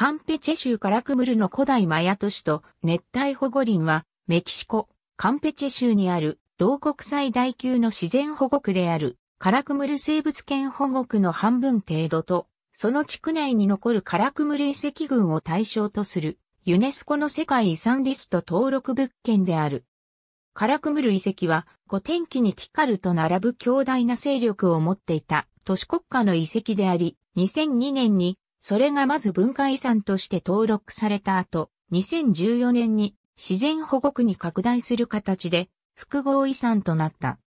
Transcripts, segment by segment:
カンペチェ州カラクムルの古代マヤ都市と熱帯保護林は、メキシコ、カンペチェ州にある同国最大級の自然保護区であるカラクムル生物圏保護区の半分程度と、その地区内に残るカラクムル遺跡群を対象とするユネスコの世界遺産リスト登録物件である。カラクムル遺跡は、古天気にティカルと並ぶ強大な勢力を持っていた都市国家の遺跡であり、2002年にそれがまず文化遺産として登録された後、2014年に自然保護区に拡大する形で複合遺産となった。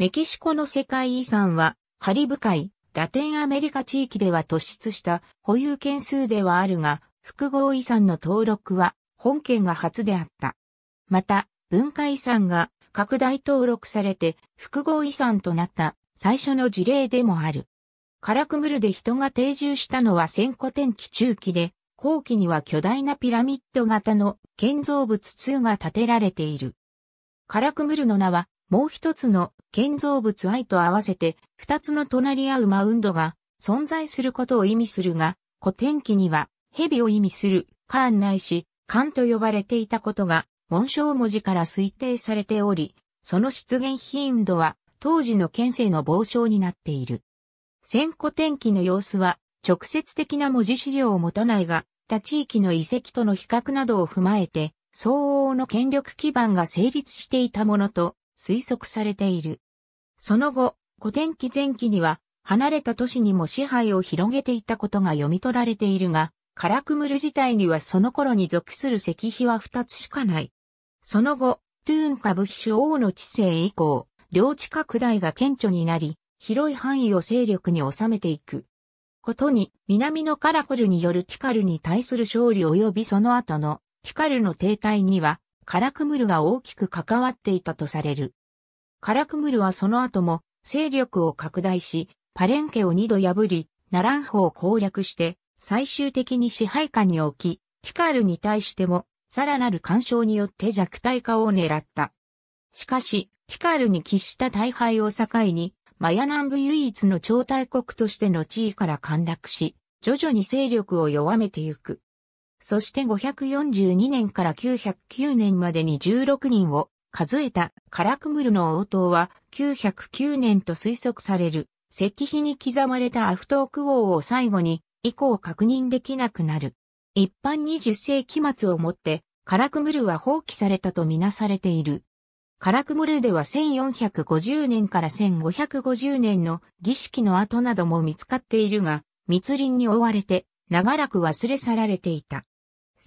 メキシコの世界遺産はカリブ海、ラテンアメリカ地域では突出した保有件数ではあるが、複合遺産の登録は本県が初であった。また、文化遺産が拡大登録されて複合遺産となった最初の事例でもある。カラクムルで人が定住したのは先古天気中期で、後期には巨大なピラミッド型の建造物2が建てられている。カラクムルの名は、もう一つの建造物愛と合わせて、二つの隣り合うマウンドが存在することを意味するが、古天気には、蛇を意味する、カーンないし、カンと呼ばれていたことが、紋章文字から推定されており、その出現頻度は、当時の県政の傍聴になっている。千古天気の様子は、直接的な文字資料を持たないが、他地域の遺跡との比較などを踏まえて、相応の権力基盤が成立していたものと推測されている。その後、古天気前期には、離れた都市にも支配を広げていたことが読み取られているが、カラクムル自体にはその頃に属する石碑は二つしかない。その後、トゥーンカブヒシュ王の治世以降、領地拡大が顕著になり、広い範囲を勢力に収めていく。ことに、南のカラコルによるティカルに対する勝利及びその後のティカルの停滞には、カラクムルが大きく関わっていたとされる。カラクムルはその後も勢力を拡大し、パレンケを二度破り、ナランホを攻略して、最終的に支配下に置き、ティカルに対しても、さらなる干渉によって弱体化を狙った。しかし、ティカルに喫した大敗を境に、マヤ南部唯一の超大国としての地位から陥落し、徐々に勢力を弱めてゆく。そして542年から909年までに16人を数えたカラクムルの応答は909年と推測される石碑に刻まれたアフトーク王を最後に以降確認できなくなる。一般20世紀末をもってカラクムルは放棄されたとみなされている。カラクムルでは1450年から1550年の儀式の跡なども見つかっているが、密林に追われて長らく忘れ去られていた。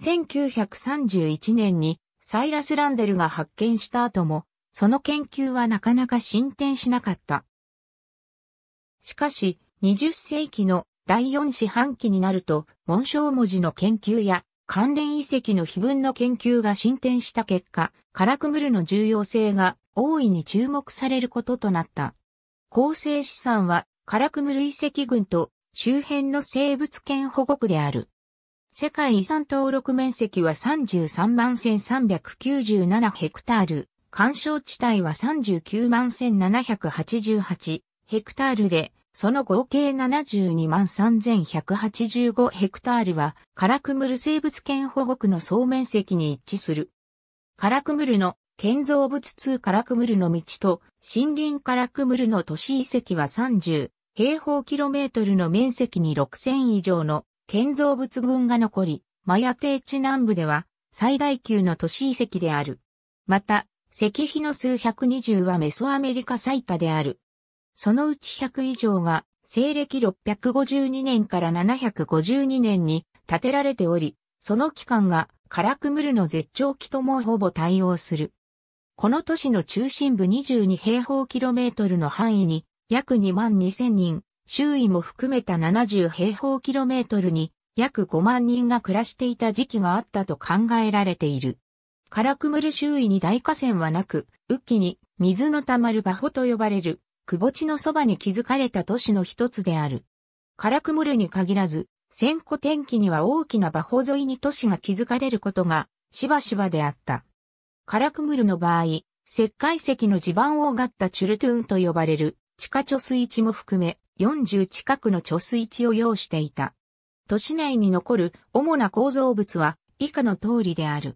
1931年にサイラス・ランデルが発見した後も、その研究はなかなか進展しなかった。しかし、20世紀の第4四半期になると、紋章文字の研究や関連遺跡の碑文の研究が進展した結果、カラクムルの重要性が大いに注目されることとなった。構成資産はカラクムル遺跡群と周辺の生物圏保護区である。世界遺産登録面積は33万1397ヘクタール、干渉地帯は39万1788ヘクタールで、その合計72万3185ヘクタールは、カラクムル生物圏保護区の総面積に一致する。カラクムルの建造物通カラクムルの道と森林カラクムルの都市遺跡は30平方キロメートルの面積に6000以上の建造物群が残り、マヤ低地南部では最大級の都市遺跡である。また、石碑の数120はメソアメリカ最多である。そのうち100以上が西暦652年から752年に建てられており、その期間がカラクムルの絶頂期ともほぼ対応する。この都市の中心部22平方キロメートルの範囲に約2万2000人、周囲も含めた70平方キロメートルに約5万人が暮らしていた時期があったと考えられている。カラクムル周囲に大河川はなく、雨季に水の溜まる場所と呼ばれる窪地のそばに築かれた都市の一つである。カラクムルに限らず、千古天気には大きな馬穂沿いに都市が築かれることが、しばしばであった。カラクムルの場合、石灰石の地盤をうがったチュルトゥーンと呼ばれる地下貯水池も含め40近くの貯水池を要していた。都市内に残る主な構造物は以下の通りである。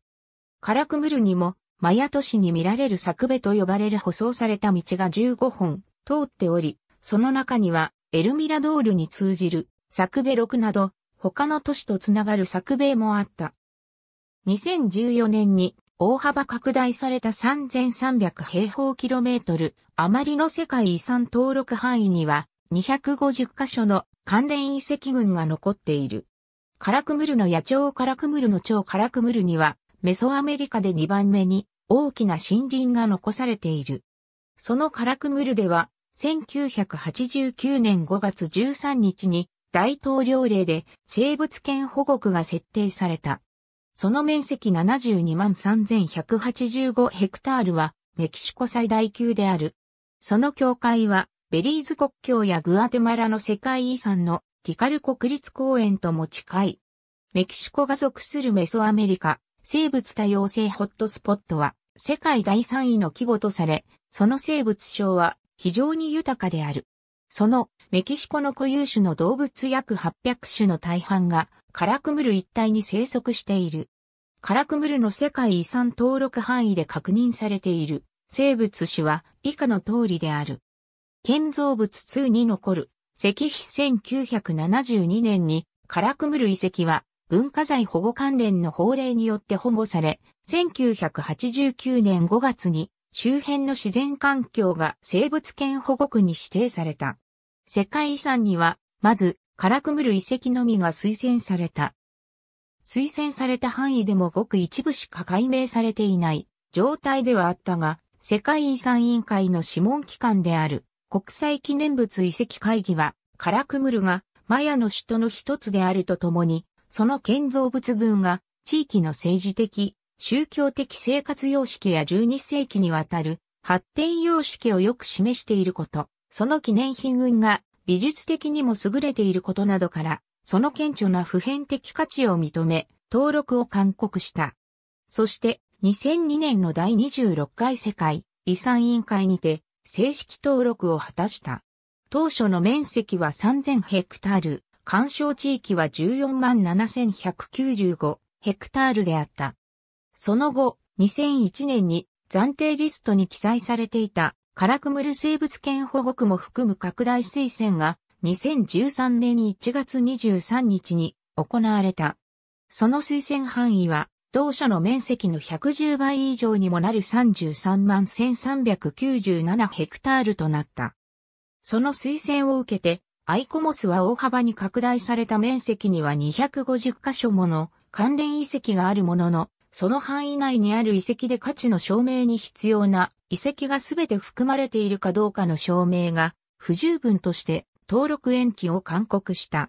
カラクムルにもマヤ都市に見られる作部と呼ばれる舗装された道が15本通っており、その中にはエルミラドールに通じるサクベ6など他の都市とつながるサクベもあった。2014年に大幅拡大された3300平方キロメートル余りの世界遺産登録範囲には250カ所の関連遺跡群が残っている。カラクムルの野鳥カラクムルの蝶カラクムルにはメソアメリカで2番目に大きな森林が残されている。そのカラクムルでは1989年5月13日に大統領令で生物圏保護区が設定された。その面積72万3185ヘクタールはメキシコ最大級である。その境界はベリーズ国境やグアテマラの世界遺産のティカル国立公園とも近い。メキシコが属するメソアメリカ生物多様性ホットスポットは世界第3位の規模とされ、その生物賞は非常に豊かである。そのメキシコの固有種の動物約800種の大半がカラクムル一帯に生息している。カラクムルの世界遺産登録範囲で確認されている生物種は以下の通りである。建造物2に残る石碑1972年にカラクムル遺跡は文化財保護関連の法令によって保護され、1989年5月に周辺の自然環境が生物圏保護区に指定された。世界遺産には、まず、カラクムル遺跡のみが推薦された。推薦された範囲でもごく一部しか解明されていない状態ではあったが、世界遺産委員会の諮問機関である国際記念物遺跡会議は、カラクムルがマヤの首都の一つであるとともに、その建造物群が地域の政治的、宗教的生活様式や12世紀にわたる発展様式をよく示していること、その記念品群が美術的にも優れていることなどから、その顕著な普遍的価値を認め、登録を勧告した。そして、2002年の第26回世界遺産委員会にて、正式登録を果たした。当初の面積は3000ヘクタール、干渉地域は14万7195ヘクタールであった。その後、2001年に暫定リストに記載されていたカラクムル生物圏保護区も含む拡大推薦が2013年1月23日に行われた。その推薦範囲は同社の面積の110倍以上にもなる33万1397ヘクタールとなった。その推薦を受けて、アイコモスは大幅に拡大された面積には250カ所もの関連遺跡があるものの、その範囲内にある遺跡で価値の証明に必要な遺跡がすべて含まれているかどうかの証明が不十分として登録延期を勧告した。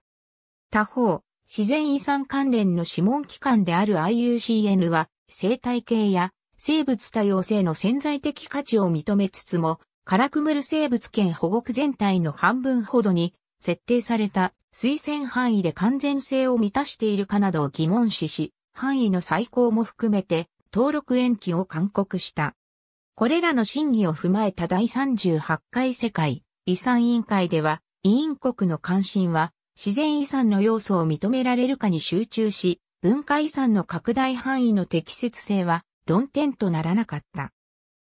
他方、自然遺産関連の諮問機関である IUCN は生態系や生物多様性の潜在的価値を認めつつも、カラクムル生物圏保護区全体の半分ほどに設定された推薦範囲で完全性を満たしているかなどを疑問視し、範囲の再考も含めて登録延期を勧告した。これらの審議を踏まえた第38回世界遺産委員会では、委員国の関心は自然遺産の要素を認められるかに集中し、文化遺産の拡大範囲の適切性は論点とならなかった。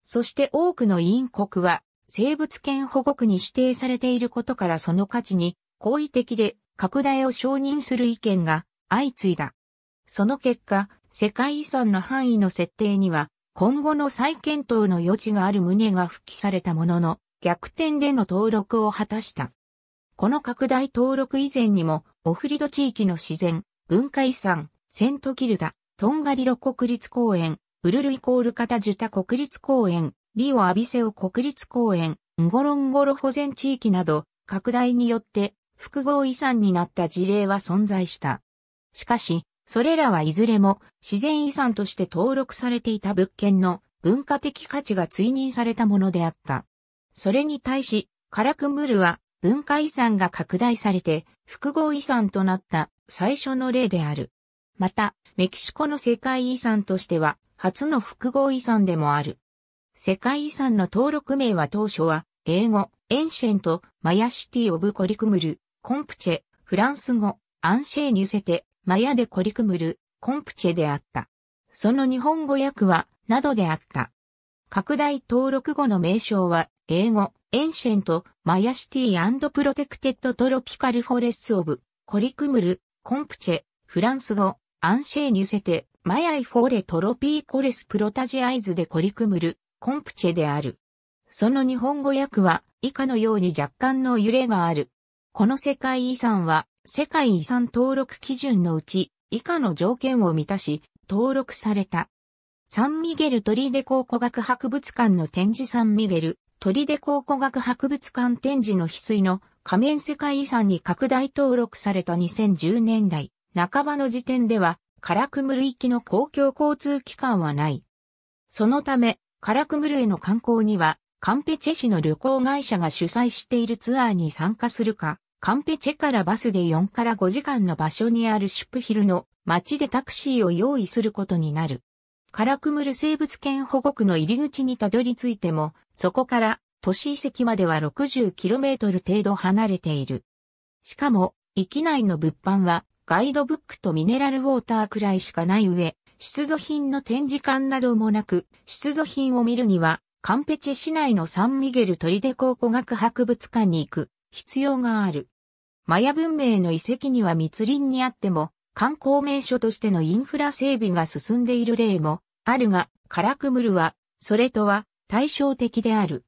そして多くの委員国は生物圏保護区に指定されていることからその価値に好意的で拡大を承認する意見が相次いだ。その結果、世界遺産の範囲の設定には、今後の再検討の余地がある旨が復帰されたものの、逆転での登録を果たした。この拡大登録以前にも、オフリド地域の自然、文化遺産、セントキルダ、トンガリロ国立公園、ウルルイコールカタジュタ国立公園、リオアビセオ国立公園、ンゴロンゴロ保全地域など、拡大によって複合遺産になった事例は存在した。しかし、それらはいずれも自然遺産として登録されていた物件の文化的価値が追認されたものであった。それに対し、カラクムルは文化遺産が拡大されて複合遺産となった最初の例である。また、メキシコの世界遺産としては初の複合遺産でもある。世界遺産の登録名は当初は英語、エンシェント、マヤシティ・オブ・コリクムル、コンプチェ、フランス語、アンシェーニュセテ、マヤでコリクムル、コンプチェであった。その日本語訳は、などであった。拡大登録後の名称は、英語、エンシェント、マヤシティプロテクテッドトロピカルフォレスオブ、コリクムル、コンプチェ、フランス語、アンシェーニュセテ、マヤイフォーレトロピーコレスプロタジアイズでコリクムル、コンプチェである。その日本語訳は以下のように若干の揺れがある。この世界遺産は世界遺産登録基準のうち以下の条件を満たし、登録された。サンミゲルトリデ考古学博物館の展示サンミゲルトリデ考古学博物館展示の翡翠の仮面世界遺産に拡大登録された2010年代半ばの時点ではカラクムル行きの公共交通機関はない。そのため、カラクムルへの観光には、カンペチェ市の旅行会社が主催しているツアーに参加するか、カンペチェからバスで4から5時間の場所にあるシュプヒルの町でタクシーを用意することになる。カラクムル生物圏保護区の入り口にたどり着いても、そこから都市遺跡までは 60km 程度離れている。しかも、域内の物販はガイドブックとミネラルウォーターくらいしかない上、出土品の展示館などもなく、出土品を見るには、カンペチェ市内のサンミゲルトリデコ考古学博物館に行く必要がある。マヤ文明の遺跡には密林にあっても、観光名所としてのインフラ整備が進んでいる例もあるが、カラクムルは、それとは対照的である。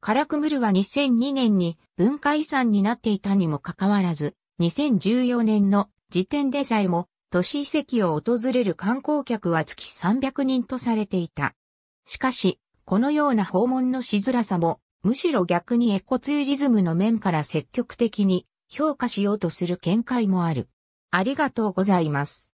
カラクムルは2002年に文化遺産になっていたにもかかわらず、2014年の時点でさえも都市遺跡を訪れる観光客は月300人とされていた。しかし、このような訪問のしづらさも、むしろ逆にエコツーリズムの面から積極的に評価しようとする見解もある。ありがとうございます。